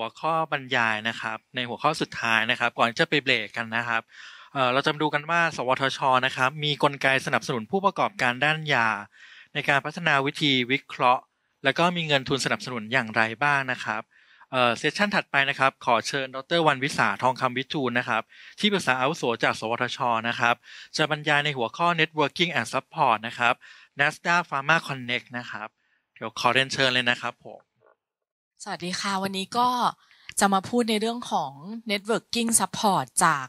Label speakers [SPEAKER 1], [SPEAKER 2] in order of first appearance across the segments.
[SPEAKER 1] หัวข้อบรรยายนะครับในหัวข้อสุดท้ายนะครับ ก่อนจะไปเบรกกันนะครับเราจะดูกันว่า สวทชนะครับมีกลไกสนับสนุนผู้ประกอบการด้านยา ในการพัฒนาวิธีวิเคราะห์ และก็มีเงินทุนสนับสนุนอย่างไรบ้างนะครับเซสชันถัดไปนะครับขอเชิญดรวันวิสาทองคำวิจูนนะครับที่ปรึกษาอาวุโสจากสวทชนะครับจะบรรยายในหัวข้อ networking and support นะครับ NASDAQ Pharma Connect นะครับเดี๋ยวขอเรียนเชิญเลยนะครับผมส
[SPEAKER 2] วัสดีค่ะ วันนี้ก็จะมาพูดในเรื่องของ Networking Support จาก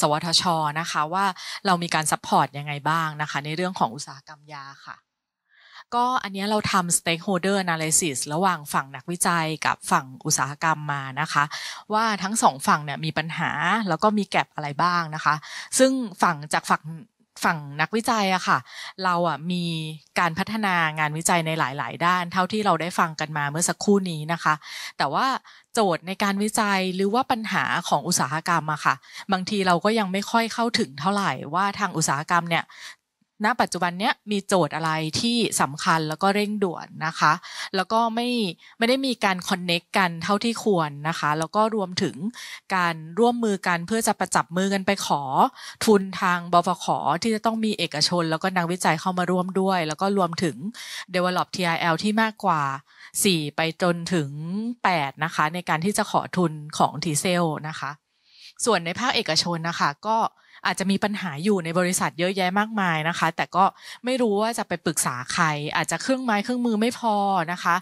[SPEAKER 2] สวทชนะคะว่าเรามีการ Support ยังไงบ้างนะคะในเรื่องของอุตสาหกรรมยาค่ะ ก็อันนี้เราทำ Stakeholder Analysis ระหว่างฝั่งนักวิจัยกับฝั่งอุตสาหกรรมมานะคะ ว่าทั้งสองฝั่งเนี่ยมีปัญหาแล้วก็มีแกลบอะไรบ้างนะคะ ซึ่งฝั่งจากฝั่งฝั่งนักวิจัยอะค่ะ เราอะมีการพัฒนางานวิจัยในหลายๆ ด้าน เท่าที่เราได้ฟังกันมาเมื่อสักครู่นี้นะคะ แต่ว่าโจทย์ในการวิจัยหรือว่าปัญหาของอุตสาหกรรมอะค่ะ บางทีเราก็ยังไม่ค่อยเข้าถึงเท่าไหร่ว่าทางอุตสาหกรรมเนี่ยณปัจจุบันเนี้ยมีโจทย์อะไรที่สำคัญแล้วก็เร่งด่วนนะคะ แล้วก็ไม่ไม่ได้มีการคอนเน็กกันเท่าที่ควรนะคะ แล้วก็รวมถึงการร่วมมือกันเพื่อจะประจับมือกันไปขอทุนทางบฟขที่จะต้องมีเอกชน แล้วก็นักวิจัยเข้ามาร่วมด้วย แล้วก็รวมถึง develop TIL ที่มากกว่า 4 ไปจนถึง8นะคะ ในการที่จะขอทุนของทีเซลนะคะ ส่วนในภาคเอกชนนะคะก็อาจจะมีปัญหาอยู่ในบริษัทเยอะแยะมากมายนะคะ แต่ก็ไม่รู้ว่าจะไปปรึกษาใคร อาจจะเครื่องไม้เครื่องมือไม่พอนะคะ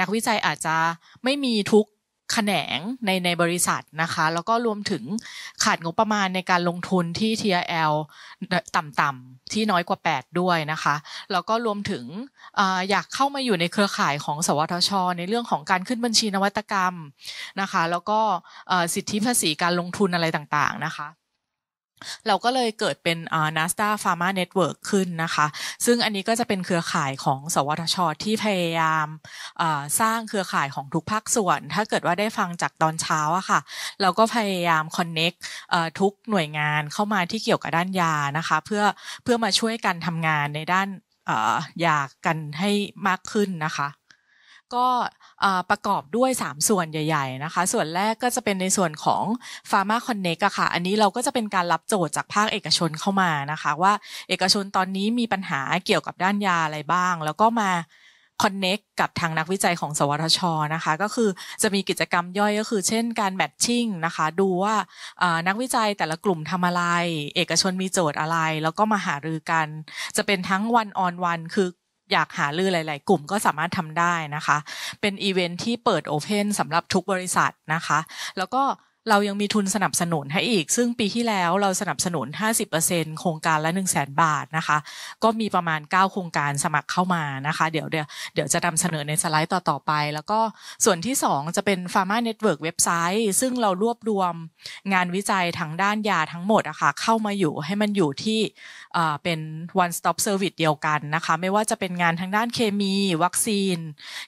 [SPEAKER 2] นักวิจัยอาจจะไม่มีทุกแขนงในในบริษัทนะคะ แล้วก็รวมถึงขาดงบประมาณในการลงทุนที่ TRL ต่ำๆที่น้อยกว่า 8 ด้วยนะคะ แล้วก็รวมถึงออยากเข้ามาอยู่ในเครือข่ายของสวทช ในเรื่องของการขึ้นบัญชีนวัตกรรมนะคะ แล้วก็สิทธิภาษีการลงทุนอะไรต่าง ๆ นะคะเราก็เลยเกิดเป็นนัสตาฟาร์มาเน็ตเวิร์กขึ้นนะคะ ซึ่งอันนี้ก็จะเป็นเครือข่ายของสวทช ที่พยายามสร้างเครือข่ายของทุกภาคส่วน ถ้าเกิดว่าได้ฟังจากตอนเช้าอะค่ะ เราก็พยายามคอนเน็กทุกหน่วยงานเข้ามาที่เกี่ยวกับด้านยานะคะ เพื่อเพื่อมาช่วยกันทำงานในด้านยากันให้มากขึ้นนะคะ ก็ประกอบด้วย 3 ส่วนใหญ่ ๆนะคะ ส่วนแรกก็จะเป็นในส่วนของ p h a r m a Connect อะค่ะ อันนี้เราก็จะเป็นการรับโจทย์จากภาคเอกชนเข้ามานะคะ ว่าเอกชนตอนนี้มีปัญหาเกี่ยวกับด้านยาอะไรบ้าง แล้วก็มาคอนเน c กกับทางนักวิจัยของสวทชนะคะ ก็คือจะมีกิจกรรมย่อยก็คือ เช่นการแมทชิ่งนะคะ ดูว่านักวิจัยแต่ละกลุ่มทำอะไร เอกชนมีโจทย์อะไร แล้วก็มาหารือกัน จะเป็นทั้งวันออนวันคืออยากหาลือหลายๆกลุ่มก็สามารถทำได้นะคะ เป็นอีเวนท์ที่เปิดโอเพนสำหรับทุกบริษัทนะคะ แล้วก็เรายังมีทุนสนับสนุนให้อีก ซึ่งปีที่แล้วเราสนับสนุน 50%โครงการละ 1 0 0 0 0แบาทนะคะ ก็มีประมาณ 9 โครงการสมัครเข้ามานะคะ เดี๋ยวเดี๋ยวเดี๋ยวจะนำเสนอในสไลด์ต่อ ๆ ไป แล้วก็ส่วนที่ 2 จะเป็น Pharma Network เว็บไซต์ซึ่งเรารวบรวมงานวิจัยทางด้านยาทั้งหมดอะคะ่ะเข้ามาอยู่ให้มันอยู่ที่เป็น one stop service เดียวกันนะคะไม่ว่าจะเป็นงานทางด้านเคมี วัคซีน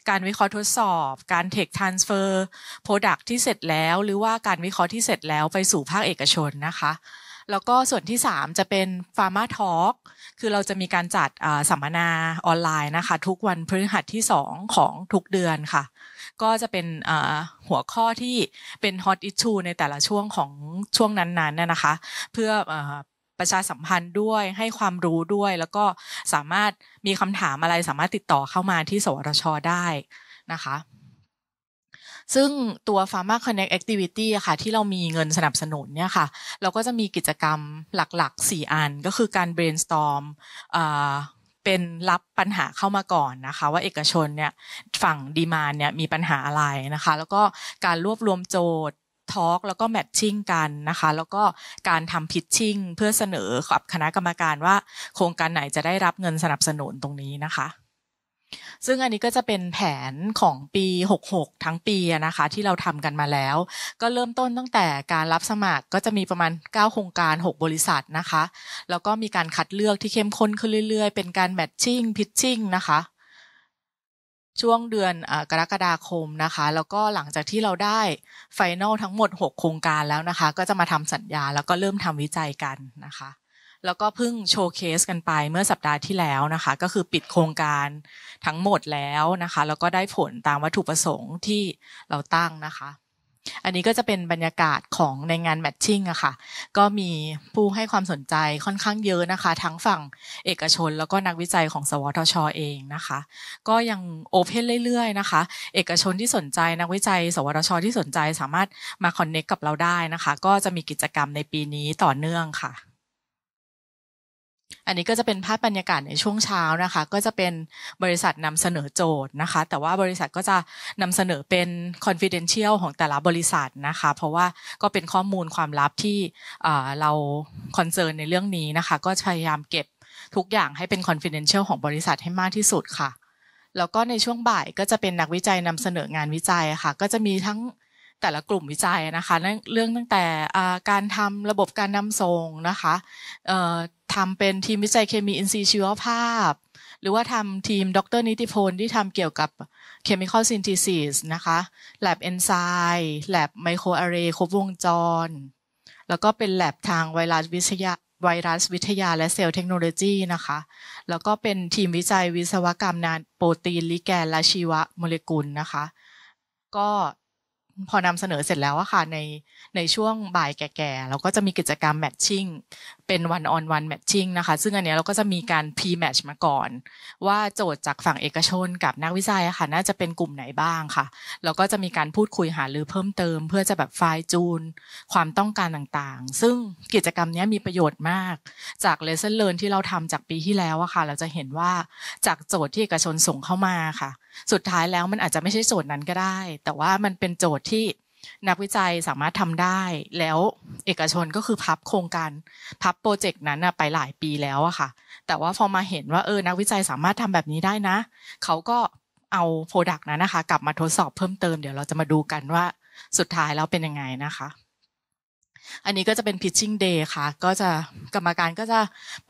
[SPEAKER 2] การวิเคราะห์ทดสอบ การ t ทคท transfer product ที่เสร็จแล้วหรือว่าการวิเคราะห์ที่เสร็จแล้วไปสู่ภาคเอกชนนะคะ แล้วก็ส่วนที่ 3 จะเป็นฟาร์มาทอ l k กคือเราจะมีการจัดสัมมนาออนไลน์นะคะ ทุกวันพฤหัสที่ 2 ของทุกเดือนค่ะ ก็จะเป็นหัวข้อที่เป็นฮอตอิ s ชูในแต่ละช่วงของช่วงนั้นๆนะคะ เพื่อประชาสัมพันธ์ด้วยให้ความรู้ด้วย แล้วก็สามารถมีคำถามอะไรสามารถติดต่อเข้ามาที่สวทชได้นะคะซึ่งตัว Pharma Connect Activity ค่ะที่เรามีเงินสนับสนุนเนี่ยค่ะ เราก็จะมีกิจกรรมหลักๆ 4อันก็คือการ brainstorm เป็นรับปัญหาเข้ามาก่อนนะคะว่าเอกชนเนี่ยฝั่งดีมานเนี่ยมีปัญหาอะไรนะคะ แล้วก็การรวบรวมโจทย์ทอล์กแล้วก็แมทชิ่งกันนะคะ แล้วก็การทำพิชชิ่งเพื่อเสนอกับคณะกรรมการว่า โครงการไหนจะได้รับเงินสนับสนุนตรงนี้นะคะซึ่งอันนี้ก็จะเป็นแผนของปี 66 ทั้งปีนะคะ ที่เราทำกันมาแล้ว ก็เริ่มต้นตั้งแต่การรับสมัครก็จะมีประมาณ 9 โครงการ 6 บริษัทนะคะแล้วก็มีการคัดเลือกที่เข้มข้นขึ้นเรื่อยๆ เป็นการแมทชิ่งพิชชิ่งนะคะ ช่วงเดือนกรกฎาคมนะคะแล้วก็หลังจากที่เราได้ไฟแนลทั้งหมด 6 โครงการแล้วนะคะ ก็จะมาทำสัญญาแล้วก็เริ่มทำวิจัยกันนะคะแล้วก็เพิ่งโชว์เคสกันไปเมื่อสัปดาห์ที่แล้วนะคะ ก็คือปิดโครงการทั้งหมดแล้วนะคะ แล้วก็ได้ผลตามวัตถุประสงค์ที่เราตั้งนะคะ อันนี้ก็จะเป็นบรรยากาศของในงานแมทชิ่งอะคะ่ะก็มีผู้ให้ความสนใจค่อนข้างเยอะนะคะ ทั้งฝั่งเอกชนแล้วก็นักวิจัยของ สวทชอเองนะคะ ก็ยังโอเพนเรื่อยๆนะคะ เอกชนที่สนใจ นักวิจัย สวทช ที่สนใจสามารถมาคอนเน็กกับเราได้นะคะ ก็จะมีกิจกรรมในปีนี้ต่อเนื่องค่ะอันนี้ก็จะเป็นภาพบรรยากาศในช่วงเช้านะคะ ก็จะเป็นบริษัทนำเสนอโจทย์นะคะ แต่ว่าบริษัทก็จะนำเสนอเป็น confidential ของแต่ละบริษัทนะคะเพราะว่าก็เป็นข้อมูลความลับที่เราคอนเซิร์นในเรื่องนี้นะคะก็พยายามเก็บทุกอย่างให้เป็น confidential ของบริษัทให้มากที่สุดค่ะแล้วก็ในช่วงบ่ายก็จะเป็นนักวิจัยนำเสนองานวิจัยค่ะ ก็จะมีทั้งแต่ละกลุ่มวิจัยนะคะ เรื่องตั้งแต่การทำระบบการนำส่งนะคะทำเป็นทีมวิจัยเคมีอินทรีย์ชีวภาพ หรือว่าทำทีมดรนิติพลที่ทำเกี่ยวกับเคมีคอลซินท t ซิสนะคะ lab e n z y m บไมโครอาร์เรย์ครบวงจร แล้วก็เป็นแลบทางไวรัสวิทยาไวรัสวิทยา และเซลล์เทคโนโลยีนะคะแล้วก็เป็นทีมวิจัยวิศวกรรมนานโปรตีนลิแกนและชีวโมเลกุลนะคะ ก็พอนำเสนอเสร็จแล้วอะค่ะในในช่วงบ่ายแก่ๆ เราก็จะมีกิจกรรมแมทชิ่งเป็นวันออนวันแมทชิ่งนะคะ ซึ่งอันเนี้ยเราก็จะมีการพรีแมทช์มาก่อน ว่าโจทย์จากฝั่งเอกชนกับนักวิจัยอะค่ะ น่าจะเป็นกลุ่มไหนบ้างค่ะ แล้วก็จะมีการพูดคุยหาหรือเพิ่มเติมเพื่อจะแบบไฟจูนความต้องการต่างๆ ซึ่งกิจกรรมนี้มีประโยชน์มาก จากเลเซอร์เลินที่เราทำจากปีที่แล้วอะค่ะเราจะเห็นว่าจากโจทย์ที่เอกชนส่งเข้ามาค่ะสุดท้ายแล้วมันอาจจะไม่ใช่โจทย์นั้นก็ได้ แต่ว่ามันเป็นโจทย์ที่นักวิจัยสามารถทำได้ แล้วเอกชนก็คือพับโครงการพับโปรเจกต์นั้นไปหลายปีแล้วอะค่ะ แต่ว่าพอมาเห็นว่าเออนักวิจัยสามารถทำแบบนี้ได้นะเขาก็เอาโปรดักต์นั้นนะคะกลับมาทดสอบเพิ่มเติมเดี๋ยวเราจะมาดูกันว่า สุดท้ายแล้วเป็นยังไงนะคะอันนี้ก็จะเป็น pitching day ค่ะ ก็จะกรรมการก็จะ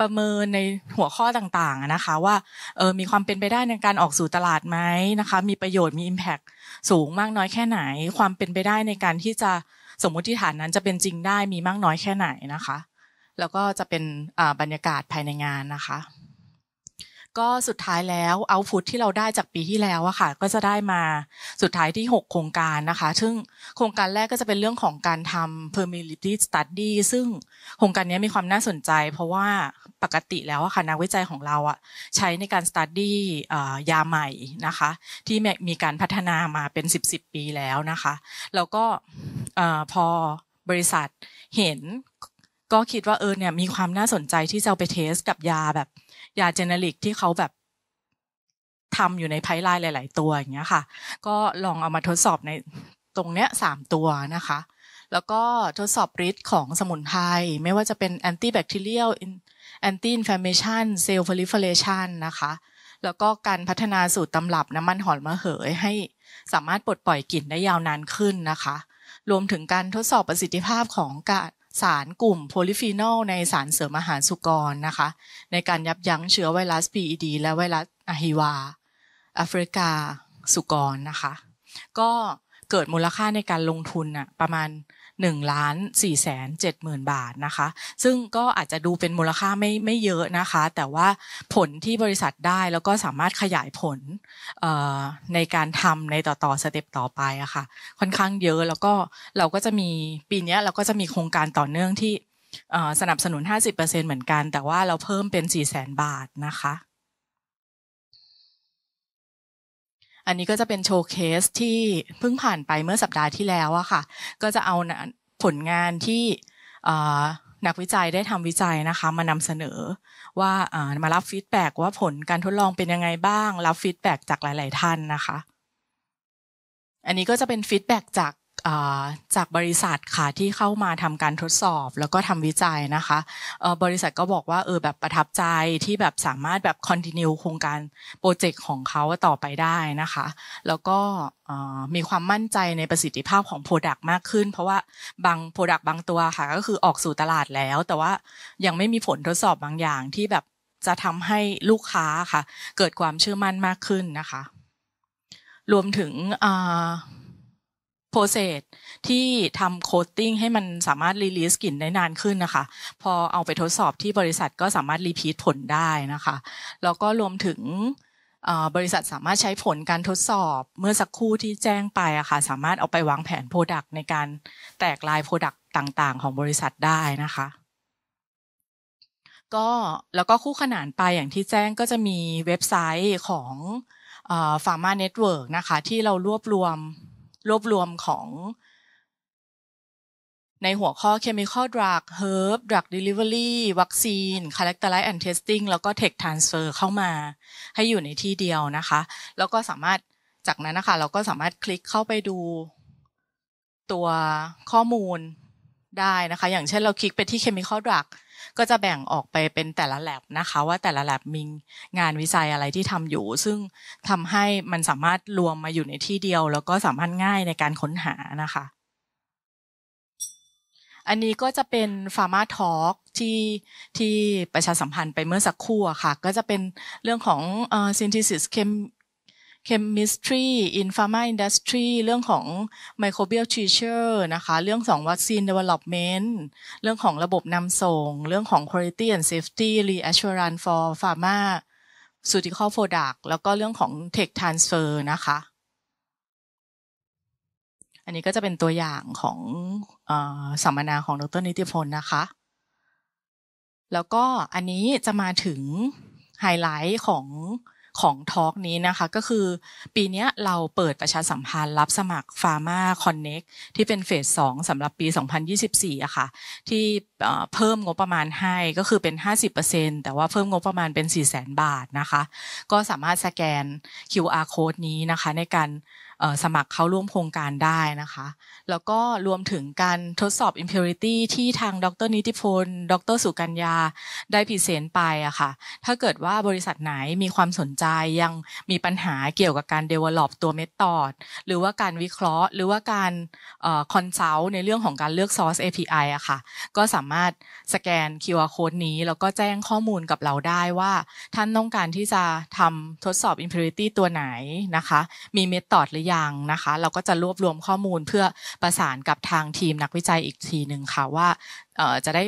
[SPEAKER 2] ประเมินในหัวข้อต่างๆ นะคะ ว่า เออมีความเป็นไปได้ในการออกสู่ตลาดไหมนะคะ มีประโยชน์ มี impact สูงมากน้อยแค่ไหน ความเป็นไปได้ในการที่จะสมมุติฐานนั้นจะเป็นจริงได้ มีมากน้อยแค่ไหนนะคะ แล้วก็จะเป็นบรรยากาศภายในงานนะคะก็สุดท้ายแล้วเอาพุทที่เราได้จากปีที่แล้วอะค่ะก็จะได้มาสุดท้ายที่ 6 โครงการนะคะ ซึ่งโครงการแรกก็จะเป็นเรื่องของการทำ permeability study ซึ่งโครงการนี้มีความน่าสนใจ เพราะว่าปกติแล้วอะค่ะนักวิจัยของเราอะใช้ในการ study ยาใหม่นะคะ ที่มีการพัฒนามาเป็น 1 0 ปีแล้วนะคะ แล้วก็พอบริษัทเห็นก็คิดว่าเออเนี่ยมีความน่าสนใจที่จะไปเทสกับยาแบบยาเจเนริกที่เขาแบบทำอยู่ในไพ่ไลน์หลาย ๆ ตัวอย่างเงี้ยค่ะ ก็ลองเอามาทดสอบในตรงเนี้ยสามตัวนะคะ แล้วก็ทดสอบฤทธิ์ของสมุนไพรไม่ว่าจะเป็นแอนตี้แบคทีเรียลแอนตี้อินฟลามชันเซลล์ฟลิฟเลชันนะคะ แล้วก็การพัฒนาสูตรตำรับน้ำมันหอมมะเหยให้สามารถปลดปล่อยกลิ่นได้ยาวนานขึ้นนะคะ รวมถึงการทดสอบประสิทธิภาพของการสารกลุ่มโพลิฟีนอลในสารเสริมอาหารสุกรนะคะ ในการยับยั้งเชื้อไวรัส PED และไวรัสอะฮิวาแอฟริกา สุกรนะคะ ก็เกิดมูลค่าในการลงทุนอะประมาณ1นึ่งล้านสี่แสนเจ็ดหมื่นบาทนะคะ ซึ่งก็อาจจะดูเป็นมูลค่าไม่ไม่เยอะนะคะ แต่ว่าผลที่บริษัทได้แล้วก็สามารถขยายผลในการทำในต่ออสเต็ปต่อไปอะคะ่ะค่อนข้างเยอะแล้วก็เราก็จะมีปีนี้เราก็จะมีโครงการต่อเนื่องที่สนับสนุน 50%เหมือนกัน แต่ว่าเราเพิ่มเป็น 4 0 0 0 0 0บาทนะคะอันนี้ก็จะเป็นโชว์เคสที่เพิ่งผ่านไปเมื่อสัปดาห์ที่แล้วอะค่ะ ก็จะเอาผลงานที่นักวิจัยได้ทำวิจัยนะคะ มานำเสนอว่ามารับฟีดแบ็ว่าผลการทดลองเป็นยังไงบ้างรับฟีดแบ็จากหลาย ๆท่านนะคะ อันนี้ก็จะเป็นฟีดแบ็จากจากบริษัทค่ะที่เข้ามาทำการทดสอบแล้วก็ทำวิจัยนะคะ บริษัทก็บอกว่าเออแบบประทับใจที่แบบสามารถแบบคอนติเนียโครงการ โปรเจกต์ของเขาต่อไปได้นะคะ แล้วก็มีความมั่นใจในประสิทธิภาพของโปรดักต์มากขึ้น เพราะว่าบางโปรดักต์บางตัวค่ะ ก็คือออกสู่ตลาดแล้วแต่ว่ายังไม่มีผลทดสอบบางอย่างที่แบบจะทำให้ลูกค้าค่ะ เกิดความเชื่อมั่นมากขึ้นนะคะ รวมถึงโปรเซสที่ทำโคตติ้งให้มันสามารถรีลีสกลิ่นได้นานขึ้นนะคะพอเอาไปทดสอบที่บริษัทก็สามารถรีพีทผลได้นะคะแล้วก็รวมถึงบริษัทสามารถใช้ผลการทดสอบเมื่อสักครู่ที่แจ้งไปอะค่ะสามารถเอาไปวางแผนโปรดักต์ในการแตกลายโปรดักต์ต่าง ๆ ของบริษัทได้นะคะ ก็แล้วก็คู่ขนานไปอย่างที่แจ้งก็จะมีเว็บไซต์ของฟาร์มาเน็ตเวิร์กนะคะ ที่เรารวบรวมรวบรวมของในหัวข้อ Chemical Drug Herb Drug Delivery วัคซีน Characterize and Testing แล้วก็ Tech Transfer เข้ามาให้อยู่ในที่เดียวนะคะ แล้วก็สามารถจากนั้นนะคะ เราก็สามารถคลิกเข้าไปดูตัวข้อมูลได้นะคะ อย่างเช่นเราคลิกไปที่ Chemical Drug ก็จะแบ่งออกไปเป็นแต่ละแ lab นะคะว่าแต่ละ lab มีงานวิจัยอะไรที่ทำอยู่ ซึ่งทำให้มันสามารถรวมมาอยู่ในที่เดียว แล้วก็สามารถง่ายในการค้นหานะคะ อันนี้ก็จะเป็น p h a r m าทอ l k กที่ที่ประชาสัมพันธ์ไปเมื่อสักครู่ค่ะ ก็จะเป็นเรื่องของ synthesis เคมิสตรีอินฟาร์มาอินดัสทรีเรื่องของไมโครเบียลทรีเชอร์นะคะ เรื่องของวัคซีนเดเวล็อปเมนต์เรื่องของระบบนำส่ง เรื่องของคุณภาพและ safety r e a s s u r a n c e for pharma สุติคอลโฟดักแล้วก็เรื่องของเทคทรานสเฟอร์นะคะ อันนี้ก็จะเป็นตัวอย่างของอสัมมนาของดรนิติพลนะคะ แล้วก็อันนี้จะมาถึง ไฮไลท์ของของทอล์กนี้นะคะก็คือปีนี้เราเปิดประชาสัมพันธ์รับสมัคร Pharma Connect ที่เป็นเฟสสองสำหรับปี 2024อะคะ่ะ ที่เพิ่มงบประมาณให้ก็คือเป็น 50%แต่ว่าเพิ่มงบประมาณเป็น 4 0 0 0 0 0 บาทนะคะ ก็สามารถสแกน QR code นี้นะคะในการสมัครเข้าร่วมโครงการได้นะคะ แล้วก็รวมถึงการทดสอบ impurity ที่ทางดรนิติพลดรสุกัญญาได้พิเศษไปอะคะ่ะ ถ้าเกิดว่าบริษัทไหนมีความสนใจยังมีปัญหาเกี่ยวกับการ develop ตัวเมทอดหรือว่าการวิเคราะห์หรือว่าการ consult ในเรื่องของการเลือก source API อะคะ่ะก็สามารถสแกน QR code นี้ แล้วก็แจ้งข้อมูลกับเราได้ว่าท่านต้องการที่จะทำทดสอบ impurity ตัวไหนนะคะมีเมทอดหรือือยังนะคะเราก็จะรวบรวมข้อมูลเพื่อประสานกับทางทีมนักวิจัยอีกทีหนึ่งค่ะว่าจะได้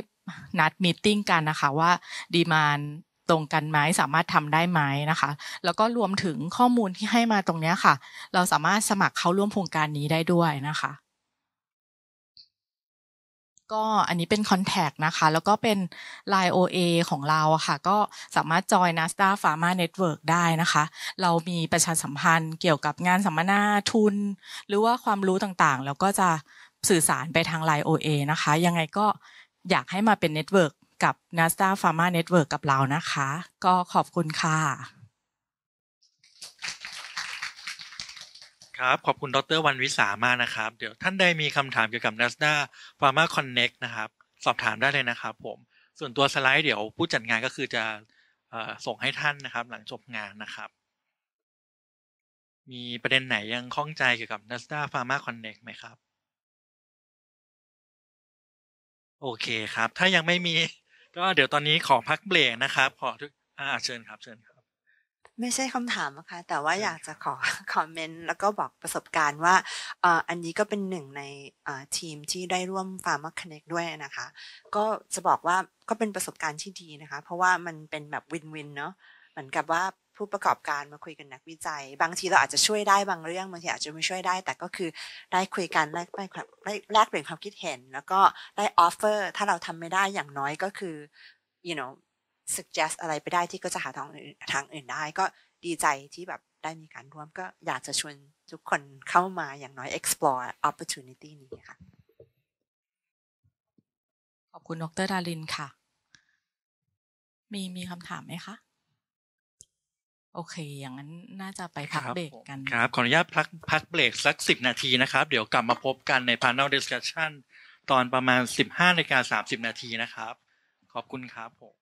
[SPEAKER 2] นัดมีติ้งกันนะคะว่าดีมานตรงกันไหมสามารถทำได้ไหมนะคะ แล้วก็รวมถึงข้อมูลที่ให้มาตรงนี้ค่ะ เราสามารถสมัครเข้าร่วมโครงการนี้ได้ด้วยนะคะก็อันนี้เป็นคอนแทคนะคะ แล้วก็เป็น Line OA ของเราค่ะ ก็สามารถจอย n a s า a Pharma Network ได้นะคะ เรามีประชาสัมพันธ์เกี่ยวกับงานสัมมนาทุน หรือว่าความรู้ต่างๆ แล้วก็จะสื่อสารไปทาง Line OA นะคะ ยังไงก็อยากให้มาเป็นเน็ตเวิร์กกับ n a s า a Pharma Network กับเรานะคะ ก็ขอบคุณค่ะ
[SPEAKER 1] ครับ ขอบคุณดรวันวิสามากนะครับ เดี๋ยวท่านใดมีคำถามเกี่ยวกับ NASDA Pharma Connect นะครับ สอบถามได้เลยนะครับผมส่วนตัวสไลด์เดี๋ยวผู้จัดงานก็คือจะส่งให้ท่านนะครับ หลังจบงานนะครับ มีประเด็นไหนยังข้องใจเกี่ยวกับ NASDA Pharma Connect ไหมครับ โอเคครับ ถ้ายังไม่มี ก็เดี๋ยวตอนนี้ขอพักเบรกนะครับขอทุกอ่าเชิญครับเชิญครับ
[SPEAKER 2] ไม่ใช่คำถามนะคะแต่ว่าอยากจะขอคอมเมนต์แล้วก็บอกประสบการณ์ว่าอันนี้ก็เป็นหนึ่งในทีมที่ได้ร่วมฟาร์มคอนเน t ด้วยนะคะ ก็จะบอกว่าก็เป็นประสบการณ์ที่ดีนะคะ เพราะว่ามันเป็นแบบวินวินเนาะเหมือนกับว่าผู้ประกอบการมาคุยกันนักวิจัย บางทีเราอาจจะช่วยได้บางเรื่องบางทีอาจจะไม่ช่วยได้แต่ก็คือได้คุยกันแลกแลกเปลี่ยนความคิดเห็น แล้วก็ได้ออฟเฟอร์ถ้าเราทำไม่ได้อย่างน้อยก็คือ you know suggest อะไรไปได้ที่ก็จะหาทางอื่นทางอื่นได้ ก็ดีใจที่แบบได้มีการร่วมก็อยากจะชวนทุกคนเข้ามาอย่างน้อย explore opportunity นี้ค่ะ ขอบคุณดรดารินค่ะ มีมีคำถามไหมคะ โอเค อย่างนั้นน่าจะไปพักเบรกก
[SPEAKER 1] ัน ครับ ขออนุญาตพักพักเบรกสักสิบนาทีนะครับ เดี๋ยวกลับมาพบกันใน panel discussion ตอนประมาณสิบห้านาฬิกาสามสิบนาทีนะครับ ขอบคุณครับผม